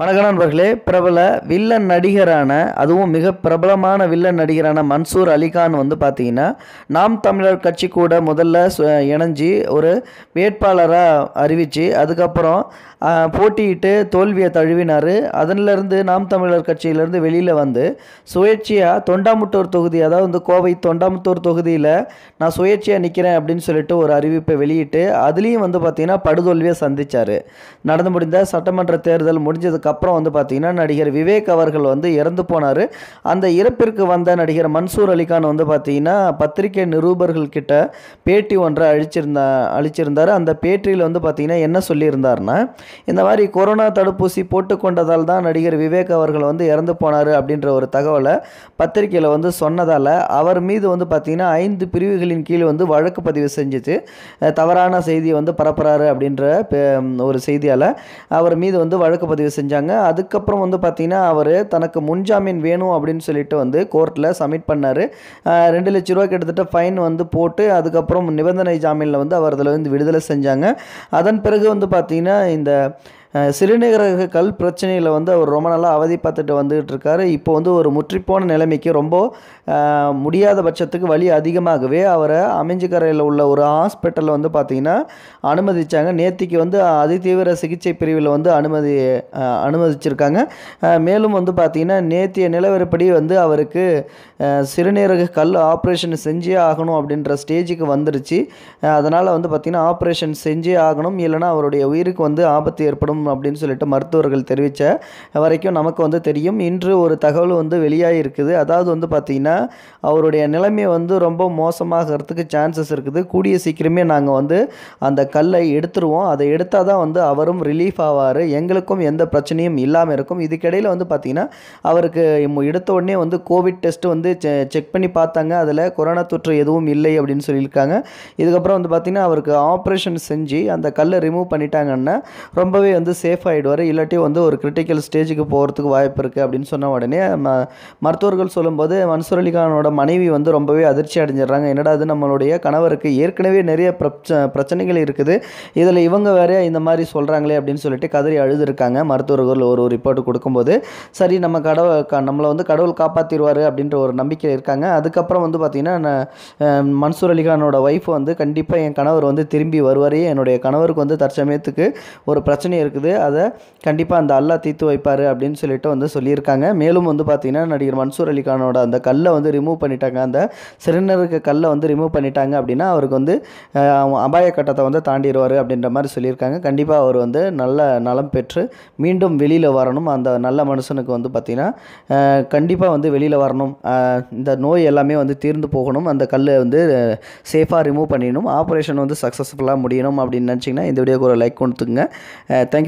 வணக்க நண்பர்களே பிரபல வில்லன் நடிகரான அதுவும் மிக பிரபலமான வில்லன் நடிகரான மன்சூர் அலிகான் வந்து பார்த்தீங்கன்னா நாம் தமிழர் கட்சி கூட முதல்ல இணைஞ்சி ஒரு வேட்பாளராக அறிவித்து அதுக்கப்புறம் போட்டியிட்டு தோல்வியை தழுவினார் அதனிலேருந்து நாம் தமிழர் கட்சியிலேருந்து வெளியில் வந்து சுயேட்சையாக தொண்டாமுத்தூர் தொகுதி அதாவது வந்து கோவை தொண்டாமுத்தூர் தொகுதியில் நான் சுயேட்சையாக நிற்கிறேன் அப்படின்னு சொல்லிட்டு ஒரு அறிவிப்பை வெளியிட்டு அதுலேயும் வந்து பார்த்திங்கன்னா படுதோல்வியை சந்தித்தார் நடந்து முடிந்த சட்டமன்ற தேர்தல் முடிஞ்சதுக்கு அதுக்கப்புறம் வந்து பார்த்திங்கன்னா நடிகர் விவேக் அவர்கள் வந்து இறந்து போனார் அந்த இறப்பிற்கு வந்த நடிகர் மன்சூர் அலிகான் வந்து பார்த்திங்கன்னா பத்திரிகை கிட்ட பேட்டி ஒன்றை அழிச்சிருந்தா அழிச்சிருந்தார் அந்த பேட்டியில் வந்து பார்த்திங்கன்னா என்ன சொல்லியிருந்தார்னா இந்த மாதிரி கொரோனா தடுப்பூசி போட்டுக்கொண்டதால் தான் நடிகர் விவேக் அவர்கள் வந்து இறந்து போனார் அப்படின்ற ஒரு தகவலை பத்திரிகையில் வந்து சொன்னதால் அவர் மீது வந்து பார்த்தீங்கன்னா ஐந்து பிரிவுகளின் கீழ் வந்து வழக்கு பதிவு செஞ்சுட்டு தவறான செய்தியை வந்து பரப்புறாரு அப்படின்ற ஒரு செய்தியால் அவர் மீது வந்து வழக்கு பதிவு செஞ்சாங்க செஞ்சாங்க அதுக்கப்புறம் வந்து பார்த்தீங்கன்னா அவர் தனக்கு முன்ஜாமீன் வேணும் அப்படின்னு சொல்லிட்டு வந்து கோர்ட்டில் சப்மிட் பண்ணார் ரெண்டு லட்ச ரூபா கிட்டத்தட்ட ஃபைன் வந்து போட்டு அதுக்கப்புறம் நிபந்தனை ஜாமீனில் வந்து அவர் அதில் வந்து விடுதலை செஞ்சாங்க அதன் பிறகு வந்து பார்த்திங்கன்னா இந்த சிறுநீரக கல் பிரச்சனையில் வந்து அவர் ரொம்ப நல்லா அவதி பார்த்துட்டு வந்துகிட்டு இருக்காரு இப்போ வந்து ஒரு முற்றிப்போன நிலைமைக்கு ரொம்ப முடியாத பட்சத்துக்கு வலி அதிகமாகவே அவரை அமைஞ்சுக்கரையில் உள்ள ஒரு ஹாஸ்பிட்டலில் வந்து பார்த்திங்கன்னா அனுமதித்தாங்க நேத்திக்கு வந்து அதிதீவிர சிகிச்சை பிரிவில் வந்து அனுமதி அனுமதிச்சிருக்காங்க மேலும் வந்து பார்த்திங்கன்னா நேத்திய நிலவரப்படி வந்து அவருக்கு சிறுநீரக கல் ஆப்ரேஷன் செஞ்சே ஆகணும் அப்படின்ற ஸ்டேஜுக்கு வந்துருச்சு அதனால் வந்து பார்த்திங்கன்னா ஆப்ரேஷன் செஞ்சே ஆகணும் இல்லைனா அவருடைய உயிருக்கு வந்து ஆபத்து ஏற்படும் அப்படின்னு சொல்லிட்டு மருத்துவர்கள் தெரிவித்த வரைக்கும் நமக்கு வந்து தெரியும் இன்று ஒரு தகவல் வந்து வெளியாகிருக்குது அதாவது வந்து பார்த்திங்கன்னா அவருடைய நிலைமை வந்து ரொம்ப மோசமாகிறதுக்கு சான்சஸ் இருக்குது கூடிய சீக்கிரமே நாங்கள் வந்து அந்த கல்லை எடுத்துருவோம் அதை எடுத்தால் தான் வந்து அவரும் ரிலீஃப் ஆவார் எங்களுக்கும் எந்த பிரச்சனையும் இல்லாமல் இருக்கும் இதுக்கிடையில் வந்து பார்த்திங்கன்னா அவருக்கு எடுத்த உடனே வந்து கோவிட் டெஸ்ட் வந்து செக் பண்ணி பார்த்தாங்க அதில் கொரோனா தொற்று எதுவும் இல்லை அப்படின்னு சொல்லியிருக்காங்க இதுக்கப்புறம் வந்து பார்த்திங்கன்னா அவருக்கு ஆப்ரேஷன் செஞ்சு அந்த கல்லை ரிமூவ் பண்ணிட்டாங்கன்னா ரொம்பவே வந்து வந்து சேஃப் ஆகிடுவார் இல்லாட்டி வந்து ஒரு கிரிட்டிக்கல் ஸ்டேஜுக்கு போகிறதுக்கு வாய்ப்பு இருக்குது அப்படின்னு சொன்ன உடனே ம மருத்துவர்கள் சொல்லும்போது மன்சூர் அலிகானோட மனைவி வந்து ரொம்பவே அதிர்ச்சி அடைஞ்சிடுறாங்க என்னடா அது நம்மளுடைய கணவருக்கு ஏற்கனவே நிறைய பிரச்சனைகள் இருக்குது இதில் இவங்க வேறே இந்த மாதிரி சொல்கிறாங்களே அப்படின்னு சொல்லிட்டு கதறி அழுதுருக்காங்க மருத்துவர்கள் ஒரு ரிப்போர்ட் கொடுக்கும்போது சரி நம்ம கடவுள் நம்மளை வந்து கடவுள் காப்பாற்றிடுவார் அப்படின்ற ஒரு நம்பிக்கை இருக்காங்க அதுக்கப்புறம் வந்து பார்த்திங்கன்னா மன்சூர் அலிகானோட ஒய்ஃப் வந்து கண்டிப்பாக என் கணவர் வந்து திரும்பி வருவாரே என்னுடைய கணவருக்கு வந்து தற்சமயத்துக்கு ஒரு பிரச்சனை இருக்குது இருக்குது அதை கண்டிப்பாக அந்த அல்லா தீர்த்து வைப்பார் அப்படின்னு சொல்லிட்டு வந்து சொல்லியிருக்காங்க மேலும் வந்து பார்த்திங்கன்னா நடிகர் மன்சூர் அலிகானோட அந்த கல்லை வந்து ரிமூவ் பண்ணிட்டாங்க அந்த சிறுநருக்கு கல்லை வந்து ரிமூவ் பண்ணிட்டாங்க அப்படின்னா அவருக்கு வந்து அபாய கட்டத்தை வந்து தாண்டிடுவார் அப்படின்ற மாதிரி சொல்லியிருக்காங்க கண்டிப்பாக அவர் வந்து நல்ல நலம் பெற்று மீண்டும் வெளியில் வரணும் அந்த நல்ல மனுஷனுக்கு வந்து பார்த்திங்கன்னா கண்டிப்பாக வந்து வெளியில் வரணும் இந்த நோய் எல்லாமே வந்து தீர்ந்து போகணும் அந்த கல்லை வந்து சேஃபாக ரிமூவ் பண்ணிடணும் ஆப்ரேஷன் வந்து சக்ஸஸ்ஃபுல்லாக முடியணும் அப்படின்னு நினச்சிங்கன்னா இந்த வீடியோக்கு ஒரு லைக் கொடுத்துங்க தேங்க்யூ